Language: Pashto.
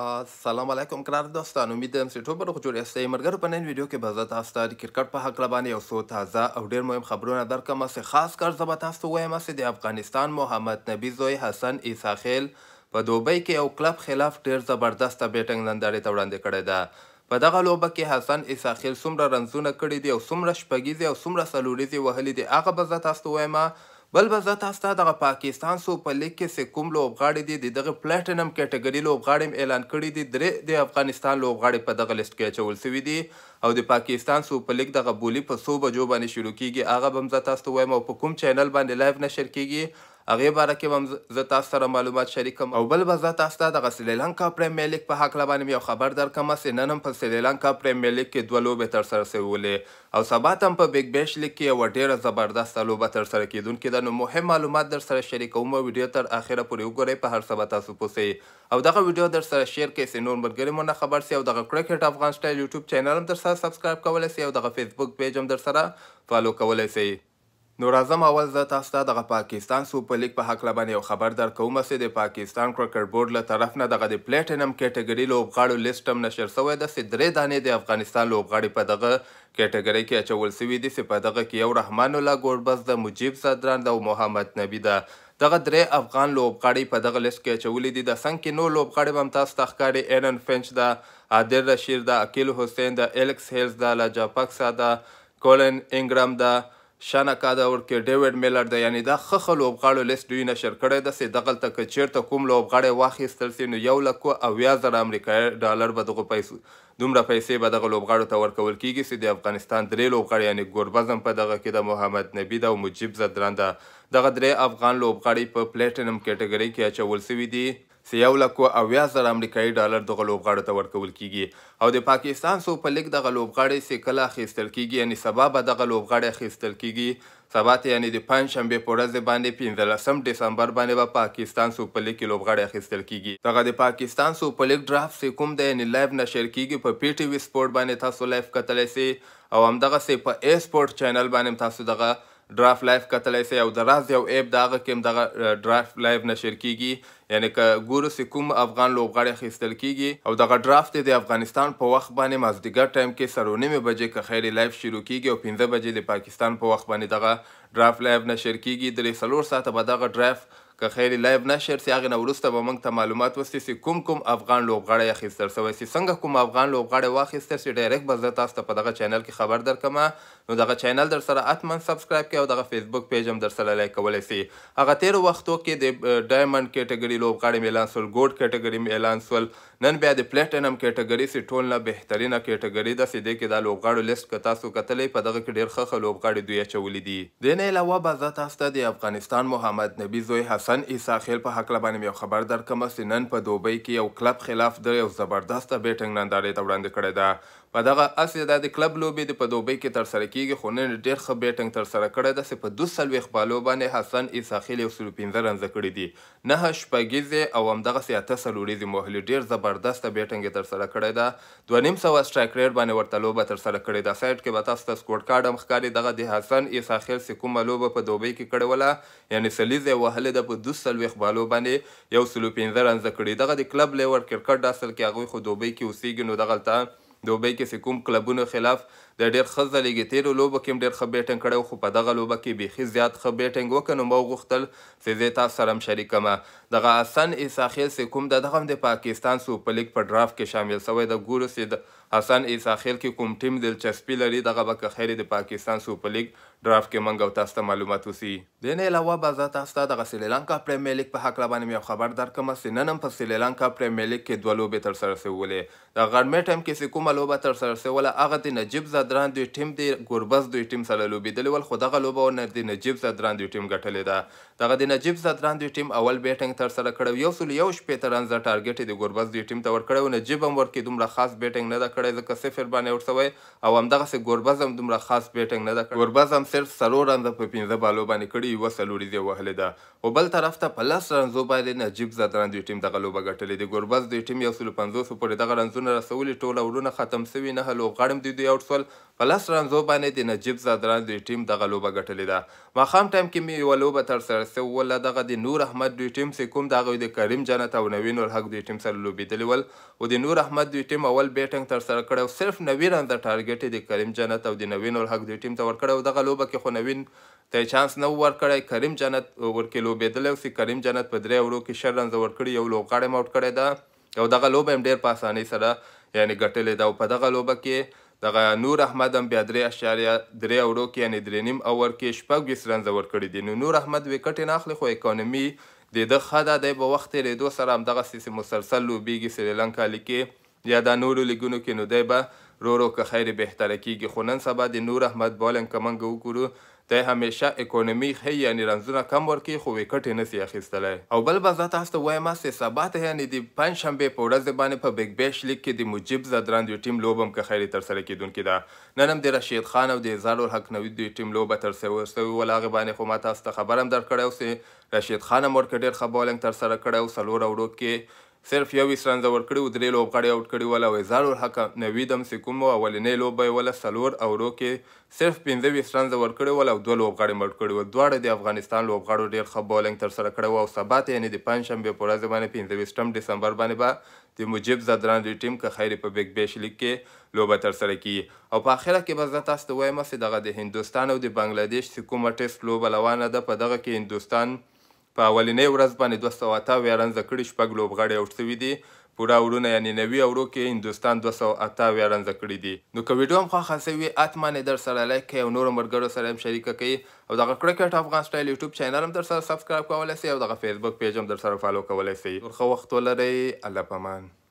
السلام علیکم قرار دوستان امید ده چې ټول به جوړ یاستئ مرګر په نن ویډیو کې به زه تاسو ته د کرکټ په حق باندې یو څو تازه او ډیر مهم خبرونه درکم چې خاص کر زه به تاسو ته وایم چې د افغانستان محمد نبی زوی حسن عیساخیل په دوبۍ کې یو کلب خلاف ډیر زبردسته بیټنګ نندارې ته وړاندې کړی ده په دغه لوبه کې حسن عیساخیل څومره رنزونه کړي دي او څومره شپږیزې او څومره څلوریزې وهلي دي هغه به زه تاسو ته وایمه بل به زه تاسو ته دغه پاکستان سو په لیګ کې چې کوم لوبغاړي دي د دغه پلیټینم کټګوري لوبغاړي اعلان کړي دي درې د افغانستان لوبغاړي په دغه لیست کې اچول سوي دي او د پاکستان سوپر لیګ دغه بولي په څو بجو باندې شروع کیږي هغه به هم زه تاسو ته وایم او په کوم چینل باندې لایو نشر کیږي هغې باره کې به هم زه تاسو سره معلومات شریکم او بل به زه تاسو ته دغه سریلانکا پریمیر لیګ په هکله باندې یو خبر درکړم چې نن هم په سریلانکا پریمیر لیګ کې دوه لوبې ترسره سوي او سبا ته هم په بیګ بیش لیګ کې یوه ډېره زبردسته لوبه ترسره کیدونکې ده نو مهم معلومات درسره شریکوم ویډیو تر اخره پورې وګورئ په هر څه به تاسو پوسئ او دغه ویډیو درسره شیر کړئ چې نور ملګري مو نه خبر سي او دغه کرکټ افغان سټایل یوټیوب چینل هم درسره سبسکرایب کولی سئ او دغه فیسبوک پیج هم درسره فالو کولی سئ نو راځم اول زه تاسو ته دغه پاکستان سوپر لیګ په هکله باندې یو خبر درکوم چې د پاکستان کرکټ بورډ له طرف نه دغه د پلیټینم کیټګري لوبغاړو لیست هم نشر شوی ده چې درې دانې د افغانستان لوبغاړي په دغه کیټګرۍ کې اچول سوي دي چې په دغه کې یو رحمان الله ګوربز د مجیب صدران او محمد نبی ده دغه درې افغان لوبغاړي په دغه لیست کې اچولي دي د څنګ کې نو لوبغاړي به هم تاسو ته ښکاري ایرن فنچ ده عادل رشید ده اکیل حسین ده الیکس هیلز ده لاجاپکسا ده کولن انګرام ده شانه کاده ورکې ډیوډ میلر د یعنی دا خخه لوبغاړو لیست دوی نشر کړی ده چې دغلته که چیرته کوم لوبغاړی واخیستل سي نو یو لکو اویا زره امریکایي ډالر به دغو پیسو دومره پیسې به دغه لوبغاړو ته ورکول کیږي چې د افغانستان درې لوبغاړي یعنی ګوربزم په دغه کې د محمد نبی ده او مجیب زدران ده دغه درې افغان لوبغاړي په پلیټینم کیټګرۍ کې اچول سوي دي چې یو لک او اویا زره امریکایي ډالر دغه لوبغاړو ته ورکول کیږي او د پاکستان سو په لیک دغه لوبغاړی چې کله اخیستل کیږي یعنې سبا به دغه لوبغاړی اخیستل کیږي سبا ته یعنې د پنجشنبې په ورځ باندې پنځلسم ډسمبر باندې به با پاکستان سوپر لیګ کې لوبغاړی اخیستل کیږي دغه د پاکستان سوپر لیګ ډرافټ چې کوم دی یعنې لایو نشر کیږي په پی ټي وي سپورټ باندې تاسو لایف کتلی سئ او همدغسې په ای سپورټ چینل باندې تاسو دغه ډرافت لایف کتلی سئ او د راز یو ایپ د هغه کې هم دغه ډرافت لایف نشر کیږي یعنی که ګورو چې کوم افغان لوبغاړی اخیستل کیږي او دغه ډرافت د افغانستان په وخت باندې مازدیګر ټایم کې سره نیمې بجې که خیر لایف شروع کیږي او پنځه بجې د پاکستان په وخت باندې دغه ډرافت لایف نشر کیږي درې څلور ساعته به دغه ډرافت که خیر لایب نشر سي هغه نورسته به موږ ته معلومات وسی سي کوم کوم افغان لوبغاړي اخیستل سوی سي څنګه کوم افغان لوبغاړي واخیستل سي ډایرکټ به زه تاسو ته په دغه چینل کې خبر درکما نو دغه چینل در سره اتمن سبسکرایب کړئ او دغه فیسبوک پیج هم در سره لایک کولی سي هغه تیر وختو کې د ډایمند کټګوري لوبغاړي اعلان سول ګولډ کټګوري اعلان سول نن بیا د پلیټینم کیټګوري سي ټول نه بهترینه کیټګوري ده سي د کې د لوبغاړو لیست که تاسو کتلې په دغه کې ډیر ښه لوبغاړي دوی اچولي دي د نه علاوه به زه تاسو ته د افغانستان محمد نبی زوی حسن عیسی خیل په حق باندې یو خبر درکم چې نن په دوبۍ کې یو کلب خلاف د یو زبردسته بیټینګ نندارې ته وړاندې کړی ده په دغه اسې دا د کلب لوبې د په دوبۍ کې ترسره کیږي خو نن ډېر ښه بیټنګ ترسره کړی ده چې په دوه څلوېښت بالو باندې حسن اساخیل یو سلو پنځه رنزه کړي دي نهه شپږیزې او همدغسې اته څلوریزې مهلې ډېر زبردسته بیټنګ یې ترسره کړی ده دوه نیم سوه سټرایک ریټ باندې ورته لوبه ترسره کړې ده سایډ کې به تاسو ته سکوډ کارډ هم ښکاري دغه د حسن اساخیل چې کومه لوبه په دوبۍ کې کړې وله یعنې سلیز یې وهلې ده په دوه څلوېښت بالو باندې یو سلو پنځه رنزه کړي دغه د کلب لیور کرکټ اصل کې هغوی خو دوبۍ کې اوسېږي نو دغلته دوبۍ کې چې کوم کلبونو خلاف د ډېر ښه ځلې کې تیرو لوبو کې هم ډېر ښه بیټنګ کړی خو په دغه لوبه کې بیخي زیات ښه بیټنګ وکړ نو ما وغوښتل چې زه تاسو سره هم شریکمه دغه حسن اساخیل چې کوم د دغه هم د پاکستان سوپر لیګ په ډرافت کې شامل سوی د ګورو چې د حسن اساخیل کې کوم ټیم دلچسپي لري دغه به که خیر د پاکستان سوپر لیګ درافت کې منګ او تاسو ته معلومات وسی د نه علاوه به زه تاسو ته د سریلانکا پریمیر لیګ په حق باندې یو خبر درکم چې نن هم په سریلانکا پریمیر لیګ کې دوه لوبې تر سره سوولې د غرمې ټایم کې کومه لوبه تر سره سوله هغه د نجیب زدران دوی ټیم دی ګوربز دوی ټیم سره لوبېدل ول خو دغه لوبه ور د نجیب زدران دوی ټیم ګټلې ده دغه د نجیب ستران دوی ټیم اول بیټینګ تر سره کړو یو سل یو شپېته رنزه ټارګټ یې د ګوربز دوی ټیم ته ورکړی و نجیب هم ورکې دومره خاص بیټینګ نه ده کړی ځکه صفر باندې اوټ شوی او همدغسې ګوربز هم دومره خاص بیټینګ نه ده کړی ګوربز هم صرف څلور رنزه په پنځه بالو باندې کړي یوه څلوريز یې وهلې ده خو بل طرف ته په لس رنزو باندې نجیب ستران دوی ټیم دغه لوبه ګټلې د ګوربز دوی ټیم یو سل پنځوسو پورې دغه رنزونه رسولي ټوله وروڼه ختم شوي نه لوبغاړم دوی دوی اوټ شول په لس رنزو باندې د نجیب زادران دوی ټیم دغه لوبه ګټلې ده ماښام ټایم کې مې یوه لوبه ترسره څه ووله دغه د نور احمد دوی ټیم چې کوم د هغوی د کریم جنت او نوین الحق دوی ټیم سره لوبېدلي ول او د نور احمد دوی ټیم اول بیټنګ ترسره کړی او صرف نوي رنزه ټارګټ یې د کریم جنت او د نوین الحق دوی ټیم ته ورکړی او دغه لوبه کې خو نوین ته چانس نه ورکړی کریم جنت ورکې لوبېدلی او چې کریم جنت په درې اورو کې شل رنزه ورکړي یو لوبغاړی م آوټ کړی ده او دغه لوبه هم ډېر په اسانۍ سره یعنې ګټلې ده او په دغه لوبه کې دغه نور احمد هم بیا درې اشاریه درې اورو کې یعنې درې نیم اور کې شپږ ویس رنزه ورکړي دي نو نور احمد وکټې نه اخلي خو اکانومي د ده ښه ده دی به وخت تېرېدو سره همدغسې مسلسل لوبېږي سریلانکا لیګ کې یا دا نورو لیګونو کې نو دی به رو رو که خیر بهتره کیږي خو نن سبا د نور احمد بالنګ که موږ وګورو ته همیشه اکونومي خي یعنی رنزونه کم ورکي خو وکټ نه سي اخیستلی او بل به زه تاسو ته وایم چې سبا ته یعنی د پنجشنبې په ورځ باندې په بیگ بیش لیګ کې د مجیب زدران دوی ټیم لوب هم که خیري ترسره کیدونکي ده نن هم د رشید خان او د اظهار الحق نوید دوی ټیم لوبه ترسره سوې وله هغې باندې خو ما تاسو ته خبر هم درکړی اوسې رشید خان هم ورکه ډېر ښه بالنګ ترسره کړی او څلور اورو کې صرف یوویشت رنزه ورکړي وو درې لوبغاړي اوټ کړي ول او اظهار الحق نوید هم چې کوم اولنۍ لوبه یې ول څلور اورو کې صرف پنځه ویشت رنزه ورکړي ول او دوه لوبغاړي مړ کړي ول دواړه د افغانستان لوبغاړو ډېر ښه بولینګ ترسره کړی وو او سبا ته یعنې د پنجشنبې په ورځ باندې پنځه ویشتم ډسمبر باندې به د مجیب زدران د ټیم که خیر په بیگ بیش لیګ کې لوبه ترسره کیږي او په اخره کې به زه تاسو ته وایم چې دغه د هندوستان او د بنګلادیش چې کومه ټیسټ لوبه روانه ده په دغه کې هندوستان په اولنۍ ورځ باندې دوه سوه اته ویرانزه کړي شپږ لوبغاړي اوټ شوي دي پورا ورونه یعنی نوي اورو کې هندستان 208 ویرانځ کړی دي نو که ویډیو هم خو خاصوي اتمنه در سره لایک کوي او نور مرګرو سره هم شریک کړئ او دغه کرکټ افغان سټایل یوټیوب چینل هم در سره سبسکرایب کولای شئ او دغه فیسبوک پیج هم در سره فالو کولای شئ نور خو وخت ولرئ الله پامان